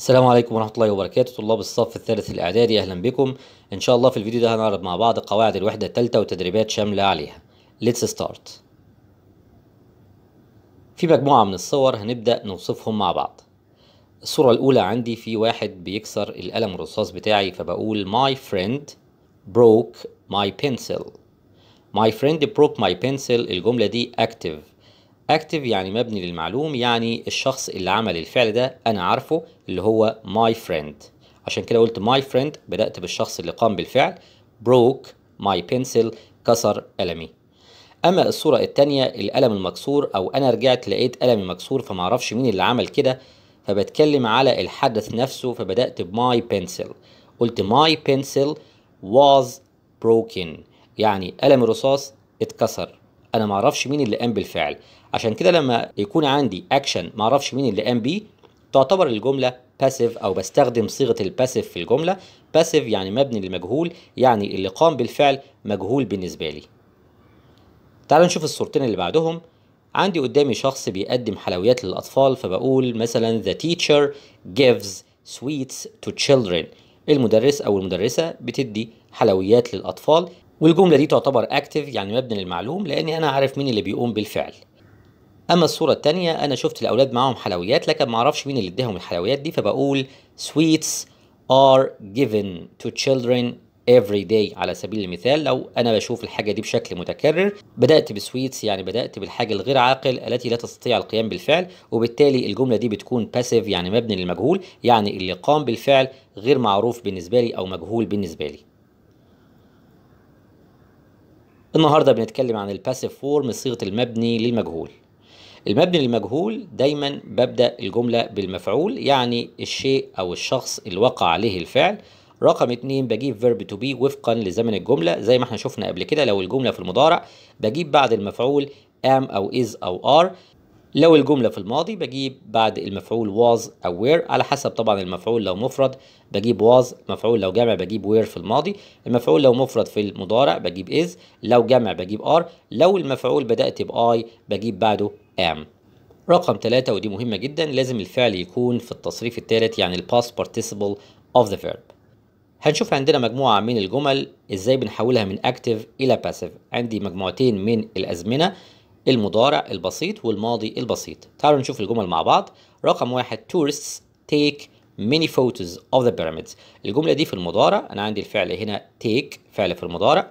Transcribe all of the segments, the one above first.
السلام عليكم ورحمة الله وبركاته طلاب الصف الثالث الإعدادي أهلا بكم إن شاء الله في الفيديو ده هنعرض مع بعض قواعد الوحدة الثالثة وتدريبات شاملة عليها Let's start في مجموعة من الصور هنبدأ نوصفهم مع بعض الصورة الأولى عندي في واحد بيكسر القلم الرصاص بتاعي فبقول my friend broke my pencil my friend broke my pencil الجملة دي active اكتف يعني مبني للمعلوم يعني الشخص اللي عمل الفعل ده انا عارفه اللي هو ماي فريند عشان كده قلت ماي فريند بدات بالشخص اللي قام بالفعل بروك ماي بنسل كسر قلمي اما الصوره الثانيه القلم المكسور او انا رجعت لقيت قلمي مكسور فما اعرفش مين اللي عمل كده فبتكلم على الحدث نفسه فبدات بماي بنسل قلت ماي بنسل was broken يعني قلم الرصاص اتكسر انا ما اعرفش مين اللي قام بالفعل عشان كده لما يكون عندي اكشن ما اعرفش مين اللي قام بيه تعتبر الجمله باسيف او بستخدم صيغه الباسيف في الجمله باسيف يعني مبني للمجهول يعني اللي قام بالفعل مجهول بالنسبه لي تعالوا نشوف الصورتين اللي بعدهم عندي قدامي شخص بيقدم حلويات للاطفال فبقول مثلا the teacher gives sweets to children المدرس او المدرسه بتدي حلويات للاطفال والجمله دي تعتبر اكتف يعني مبني للمعلوم لاني انا عارف مين اللي بيقوم بالفعل اما الصوره الثانيه انا شفت الاولاد معاهم حلويات لكن ما اعرفش مين اللي اداهم الحلويات دي فبقول sweets are given to children every day على سبيل المثال لو انا بشوف الحاجه دي بشكل متكرر بدات بسويتس يعني بدات بالحاجه الغير عاقل التي لا تستطيع القيام بالفعل وبالتالي الجمله دي بتكون باسيف يعني مبني للمجهول يعني اللي قام بالفعل غير معروف بالنسبه لي او مجهول بالنسبه لي النهارده بنتكلم عن الباسيف فورم صيغه المبني للمجهول المبني المجهول دايما ببدأ الجملة بالمفعول يعني الشيء أو الشخص اللي وقع عليه الفعل رقم اتنين بجيب فيرب تو بي وفقا لزمن الجملة زي ما احنا شفنا قبل كده لو الجملة في المضارع بجيب بعد المفعول am أو is أو are لو الجملة في الماضي بجيب بعد المفعول was أو were على حسب طبعا المفعول لو مفرد بجيب was المفعول لو جمع بجيب were في الماضي المفعول لو مفرد في المضارع بجيب is لو جمع بجيب are لو المفعول بدأت ب I بجيب بعده am رقم ثلاثة ودي مهمة جدا لازم الفعل يكون في التصريف الثالث يعني الباست participle of the verb هنشوف عندنا مجموعة من الجمل ازاي بنحولها من active إلى passive عندي مجموعتين من الأزمنة المضارع البسيط والماضي البسيط تعالوا نشوف الجمل مع بعض رقم واحد tourists take many photos of the pyramids الجملة دي في المضارع أنا عندي الفعل هنا take فعل في المضارع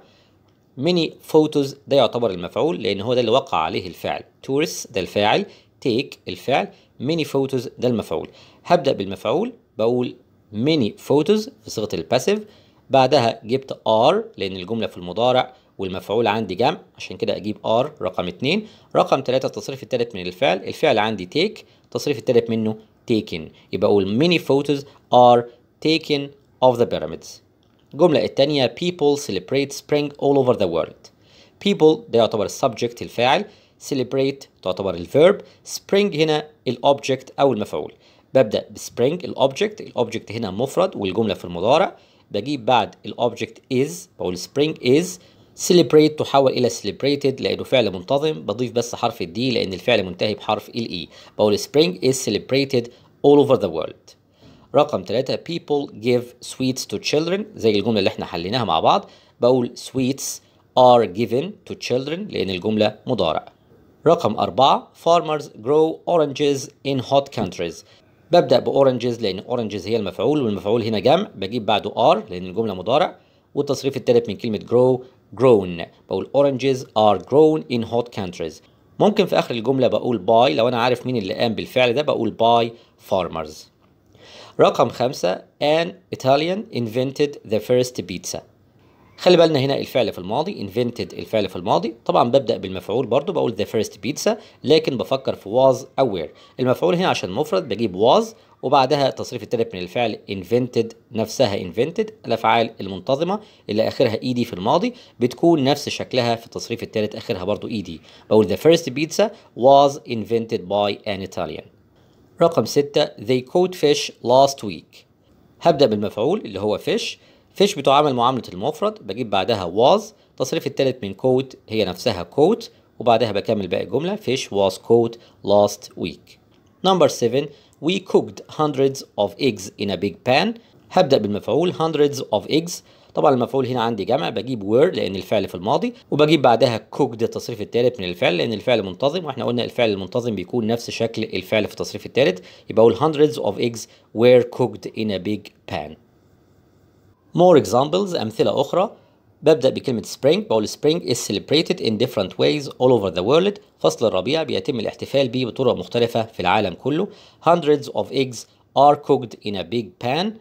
ميني فوتوز ده يعتبر المفعول لان هو ده اللي وقع عليه الفعل تورس ده الفاعل تيك الفعل ميني فوتوز ده المفعول هبدا بالمفعول بقول ميني فوتوز في صيغه الباسيف بعدها جبت ار لان الجمله في المضارع والمفعول عندي جمع عشان كده اجيب ار رقم 2 رقم 3 التصريف الثالث من الفعل الفعل عندي تيك التصريف الثالث منه تيكن يبقى اقول ميني فوتوز ار تيكن اوف ذا بيراميدز الجملة التانية people celebrate spring all over the world people ده يعتبر subject الفاعل celebrate تعتبر الفيرب spring هنا الأوبجكت أو المفعول ببدأ بسبرينج الأوبجكت الأوبجكت هنا مفرد والجملة في المضارع بجيب بعد الأوبجكت is بقول spring is celebrate تحول إلى celebrated لأنه فعل منتظم بضيف بس حرف الدي لأن الفعل منتهي بحرف الإي e. بقول spring is celebrated all over the world رقم ثلاثة people give sweets to children زي الجملة اللي احنا حليناها مع بعض بقول sweets are given to children لأن الجملة مضارع رقم أربعة farmers grow oranges in hot countries ببدأ بأورنجز لأن أورنجز هي المفعول والمفعول هنا جمع بجيب بعده are لأن الجملة مضارع والتصريف الثالث من كلمة grow grown بقول oranges are grown in hot countries ممكن في آخر الجملة بقول by لو أنا عارف مين اللي قام بالفعل ده بقول by farmers رقم خمسة an Italian invented the first pizza خلي بالنا هنا الفعل في الماضي invented الفعل في الماضي طبعا ببدأ بالمفعول برضو بقول the first pizza لكن بفكر في was أو where المفعول هنا عشان مفرد بجيب was وبعدها التصريف التالت من الفعل invented نفسها invented الأفعال المنتظمة اللي آخرها ed في الماضي بتكون نفس شكلها في التصريف التالت آخرها برضو ed بقول the first pizza was invented by an Italian رقم ستة they caught fish last week هبدأ بالمفعول اللي هو fish fish بتعامل معاملة المفرد بجيب بعدها was تصريف التالت من caught هي نفسها caught وبعدها بكمل باقي الجملة fish was caught last week number 7 we cooked hundreds of eggs in a big pan هبدأ بالمفعول hundreds of eggs طبعا المفعول هنا عندي جمع بجيب وير لان الفعل في الماضي وبجيب بعدها كوكد التصريف الثالث من الفعل لان الفعل منتظم واحنا قلنا الفعل المنتظم بيكون نفس شكل الفعل في التصريف الثالث يبقى اقول hundreds of eggs were cooked in a big pan more examples امثله اخرى ببدأ بكلمة spring بقول spring is celebrated in different ways all over the world فصل الربيع بيتم الاحتفال به بطرق مختلفة في العالم كله hundreds of eggs are cooked in a big pan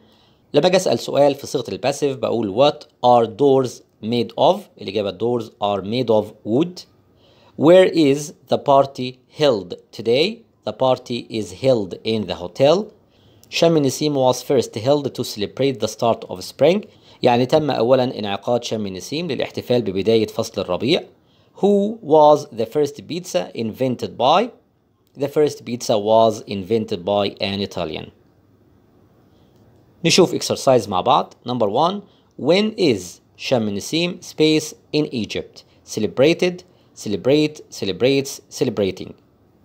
لما اجي اسال سؤال في صيغه الباسيف بقول what are doors made of الاجابه doors are made of wood where is the party held today the party is held in the hotel شم نسيم was first held to celebrate the start of spring يعني تم اولا انعقاد شم نسيم للاحتفال ببدايه فصل الربيع who was the first pizza invented by the first pizza was invented by an Italian نشوف اكسرسايز مع بعض نمبر 1 when is شم نسيم space in Egypt celebrated celebrate celebrates celebrating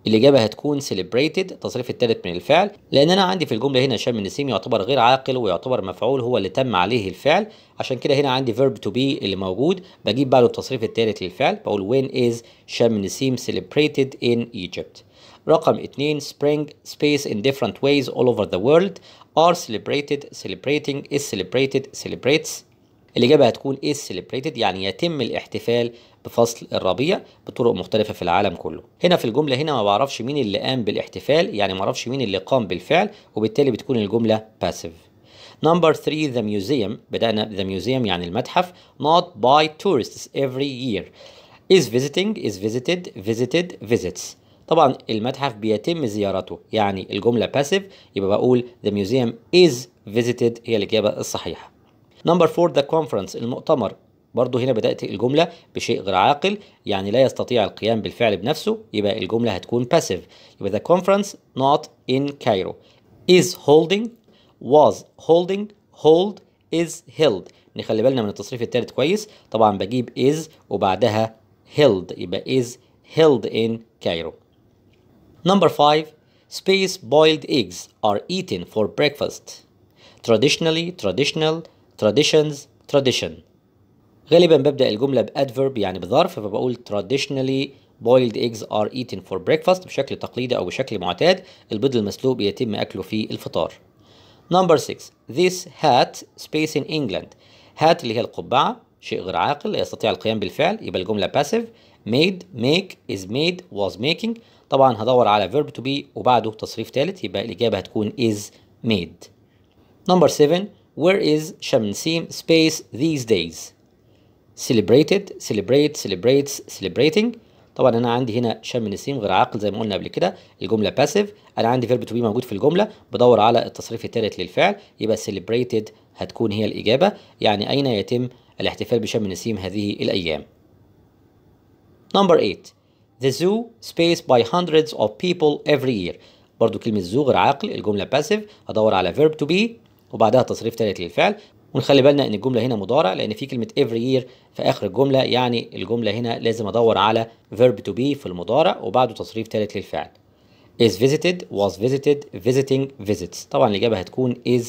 الإجابة هتكون celebrated تصريف التالت من الفعل لأن أنا عندي في الجملة هنا شم النسيم يعتبر غير عاقل ويعتبر مفعول هو اللي تم عليه الفعل عشان كده هنا عندي verb to be اللي موجود بجيب بقى له التصريف التالت للفعل بقول when is شم النسيم celebrated in Egypt رقم 2 spring space in different ways all over the world are celebrated celebrating is celebrated celebrates الإجابة هتكون is celebrated يعني يتم الاحتفال بفصل الربيع بطرق مختلفة في العالم كله هنا في الجملة هنا ما بعرفش مين اللي قام بالاحتفال يعني ما اعرفش مين اللي قام بالفعل وبالتالي بتكون الجملة passive Number three, the museum. بدأنا the museum يعني المتحف. Not by tourists every year. Is visiting, is visited, visited, visits. طبعا المتحف بيتم زيارته يعني الجملة باسيف يبقى بقول the museum is visited هي الإجابة الصحيحة نمبر 4 the conference المؤتمر برضو هنا بدأت الجملة بشيء غير عاقل يعني لا يستطيع القيام بالفعل بنفسه يبقى الجملة هتكون passive يبقى the conference not in Cairo is holding was holding hold is held نخلي بالنا من التصريف الثالث كويس طبعا بجيب is وبعدها held يبقى is held in Cairo Number 5. Space boiled eggs are eaten for breakfast. Traditionally, traditional, traditions, tradition. غالبا ببدأ الجملة بأدفرب يعني بظرف فبقول traditionally boiled eggs are eaten for breakfast بشكل تقليدي أو بشكل معتاد البيض المسلوق بيتم أكله في الفطار. Number 6. This hat space in England. hat اللي هي القبعة شيء غير عاقل لا يستطيع القيام بالفعل يبقى الجملة passive made make is made was making طبعا هدور على verb to be وبعده تصريف ثالث يبقى الإجابة هتكون is made number 7 where is شمسيم space these days celebrated celebrate celebrates celebrating طبعا انا عندي هنا شم نسيم غير عاقل زي ما قلنا قبل كده الجمله باسيف انا عندي فيرب تو بي موجود في الجمله بدور على التصريف الثالث للفعل يبقى celebrated هتكون هي الاجابه يعني اين يتم الاحتفال بشم نسيم هذه الايام Number 8 The zoo space by hundreds of people every year برضو كلمة zoo غير عاقل الجملة passive هدور على verb to be وبعدها تصريف ثالث للفعل ونخلي بالنا ان الجمله هنا مضارع لان في كلمه every year في اخر الجمله يعني الجمله هنا لازم ادور على verb to be في المضارع وبعده تصريف ثالث للفعل is visited was visited visiting visits طبعا الاجابه هتكون is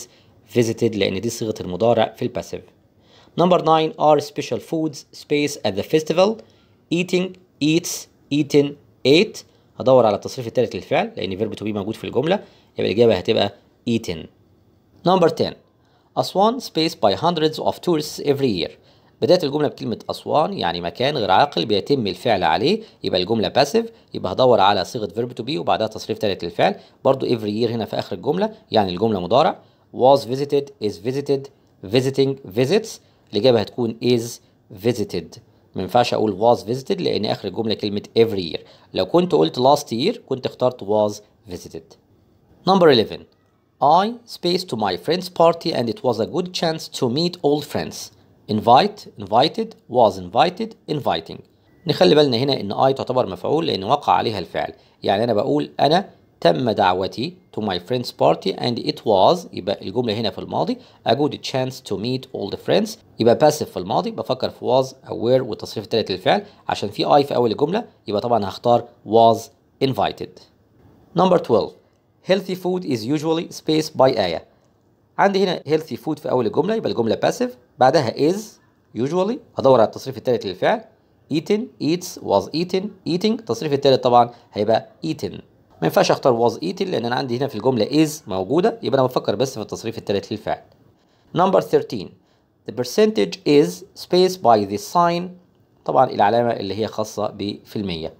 visited لان دي صيغه المضارع في الباسيف number 9 are special foods space at the festival eating eats eaten ate هدور على التصريف الثالث للفعل لأن فيرب تو بي موجود في الجملة يبقى الإجابة هتبقى eaten نمبر 10 أسوان space by hundreds of tourists every year بداية الجملة بكلمة أسوان يعني مكان غير عاقل بيتم الفعل عليه يبقى الجملة باسيف يبقى هدور على صيغة فيرب تو بي وبعدها تصريف ثالث للفعل برضو every year هنا في آخر الجملة يعني الجملة مضارع was visited is visited visiting visits الإجابة هتكون is visited ما ينفعش اقول was visited لان اخر الجمله كلمه every year لو كنت قلت last year كنت اخترت was visited number 11 I spaced to my friend's party and it was a good chance to meet old friends invite invited was invited inviting نخلي بالنا هنا ان I تعتبر مفعول لان وقع عليها الفعل يعني انا بقول انا تم دعوتي to my friend's party and it was يبقى الجملة هنا في الماضي a good chance to meet all the friends يبقى passive في الماضي بفكر في was aware والتصريف الثالث للفعل عشان في I في أول الجملة يبقى طبعا هختار was invited. Number 12 healthy food is usually spaced by آية عندي هنا healthy food في أول الجملة يبقى الجملة passive بعدها is usually هدور على التصريف الثالث للفعل eaten eats was eaten eating التصريف الثالث طبعا هيبقى eaten ما ينفعش اختار واز ايتن لان انا عندي هنا في الجمله از موجوده يبقى انا بفكر بس في التصريف الثالث للفعل نمبر 13 the percentage is spaced by the sign طبعا العلامه اللي هي خاصه في المية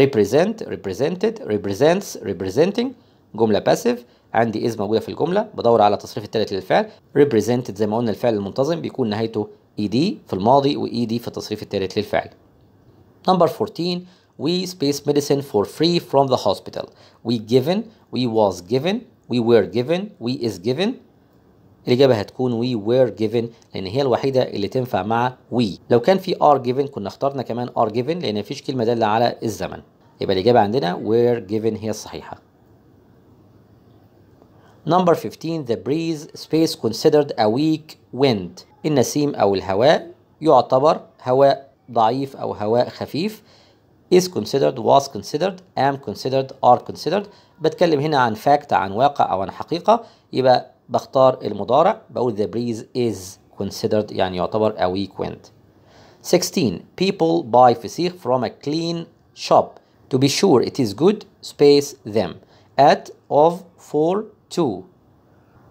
represent represented represents representing جمله باسيف عندي از موجوده في الجمله بدور على التصريف الثالث للفعل represented زي ما قلنا الفعل المنتظم بيكون نهايته ed في الماضي و ed في التصريف الثالث للفعل نمبر 14 we space medicine for free from the hospital we given we was given we were given we is given الإجابة هتكون we were given لأن هي الوحيدة اللي تنفع مع we لو كان في are given كنا اخترنا كمان are given لأن مفيش كلمة دالة على الزمن يبقى الإجابة عندنا were given هي الصحيحة Number 15 the breeze space considered a weak wind النسيم أو الهواء يعتبر هواء ضعيف أو هواء خفيف is considered was considered am considered are considered بتكلم هنا عن fact عن واقع أو عن حقيقة يبقى بختار المضارع بقول the breeze is considered يعني يعتبر a weak wind 16 people buy فسيخ from a clean shop to be sure it is good space them at of for to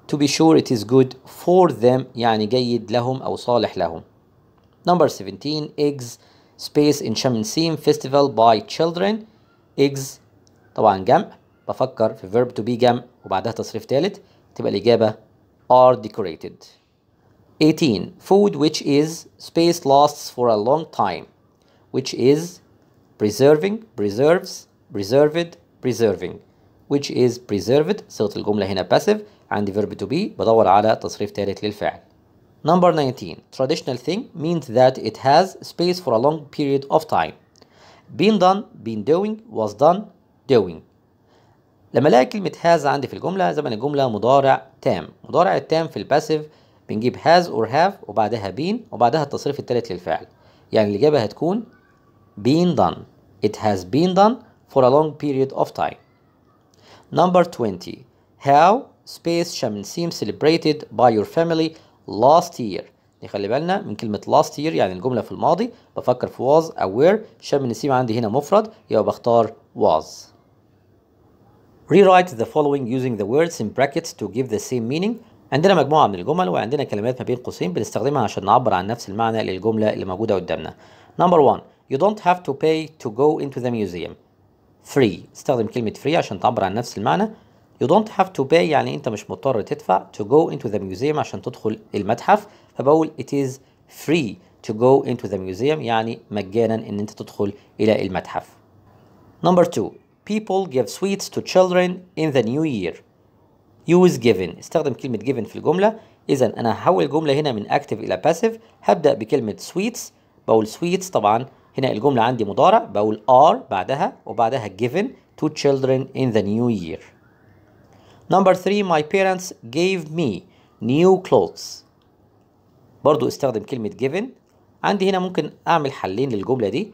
to be sure it is good for them يعني جيد لهم أو صالح لهم number 17 eggs Space in شمسيم Festival by children eggs. طبعا جمع بفكر في verb to be جمع وبعدها تصريف ثالث تبقى الإجابة are decorated 18 food which is space lasts for a long time which is preserving preserves preserved preserving which is preserved صيغة الجملة هنا passive عندي verb to be بدور على تصريف ثالث للفعل Number 19. Traditional thing means that it has space for a long period of time. Been done, been doing, was done, doing. لما الاقي كلمة has عندي في الجملة زمن الجملة مضارع تام، مضارع التام في الباسيف بنجيب has or have وبعدها been وبعدها التصريف الثالث للفعل. يعني الإجابة هتكون been done. It has been done for a long period of time. Number 20. How space shall seem celebrated by your family last year نخلي بالنا من كلمة last year يعني الجملة في الماضي بفكر في was أو where شم النسيم عندي هنا مفرد يبقى بختار was Rewrite the following using the words in brackets to give the same meaning عندنا مجموعة من الجمل وعندنا كلمات ما بين قوسين بنستخدمها عشان نعبر عن نفس المعنى للجملة اللي موجودة قدامنا Number one You don't have to pay to go into the museum Free استخدم كلمة free عشان تعبر عن نفس المعنى You don't have to pay يعني أنت مش مضطر تدفع to go into the museum عشان تدخل المتحف فبقول it is free to go into the museum يعني مجانا إن أنت تدخل إلى المتحف. Number two, people give sweets to children in the new year. Use given استخدم كلمة given في الجملة إذا أنا هحول الجملة هنا من active إلى passive هبدأ بكلمة sweets بقول sweets طبعا هنا الجملة عندي مضارع بقول are بعدها وبعدها given to children in the new year. نمبر 3 my parents gave me new clothes برضو استخدم كلمة given عندي هنا ممكن أعمل حلين للجملة دي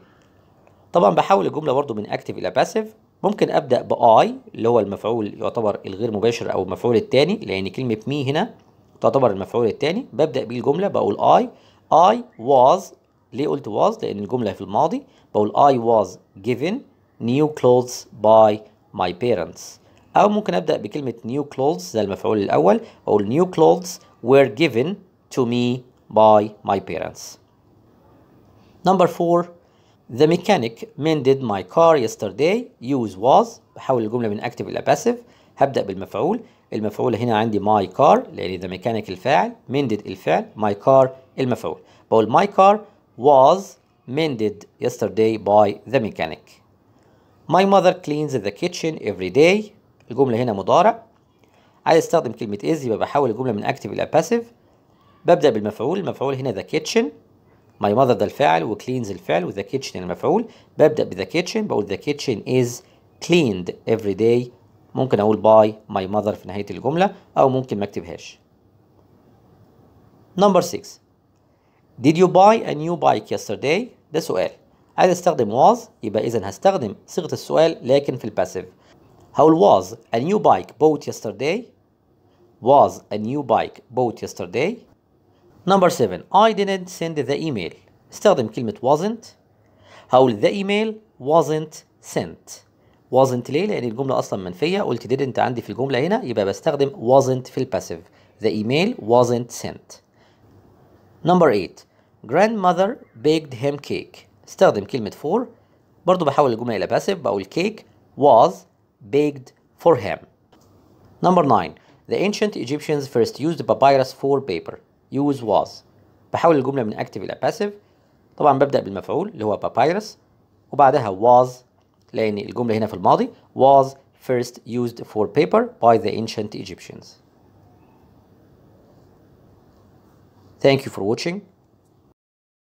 طبعا بحول الجملة برضو من active إلى passive ممكن أبدأ ب I اللي هو المفعول يعتبر الغير مباشر أو المفعول الثاني لأن كلمة me هنا تعتبر المفعول الثاني ببدأ بيه الجملة بقول I I was ليه قلت was لأن الجملة في الماضي بقول I was given new clothes by my parents أو ممكن أبدأ بكلمة new clothes زي المفعول الأول أقول new clothes were given to me by my parents. Number four The mechanic mended my car yesterday use was بحول الجملة من active إلى passive هبدأ بالمفعول المفعول هنا عندي my car لأن the mechanic الفاعل mended الفعل my car المفعول بقول my car was mended yesterday by the mechanic My mother cleans the kitchen every day الجمله هنا مضارع عايز استخدم كلمه is يبقى بحول الجمله من active الى passive ببدا بالمفعول المفعول هنا the kitchen my mother ده الفاعل و cleans الفعل the kitchen المفعول ببدا the kitchen بقول the kitchen is cleaned every day ممكن اقول by my mother في نهايه الجمله او ممكن ما اكتبهاش نمبر 6 Did you buy a new bike yesterday؟ ده سؤال عايز استخدم was يبقى اذا هستخدم صيغه السؤال لكن في الباسيف How was a new bike bought yesterday? Was a new bike bought yesterday? Number 7. I didn't send the email. استخدم كلمة wasn't. How the email wasn't sent. wasn't ليه؟ لأن الجملة أصلا منفية قلت didn't عندي في الجملة هنا يبقى بستخدم wasn't في الباسيف. The email wasn't sent. Number 8. Grandmother baked him cake. استخدم كلمة for برضو بحول الجملة إلى باسيف بقول cake was begged for him. Number 9. The ancient Egyptians first used papyrus for paper. Use was. بحول الجملة من active إلى passive. طبعا ببدأ بالمفعول اللي هو papyrus وبعدها was لأن الجملة هنا في الماضي was first used for paper by the ancient Egyptians. Thank you for watching.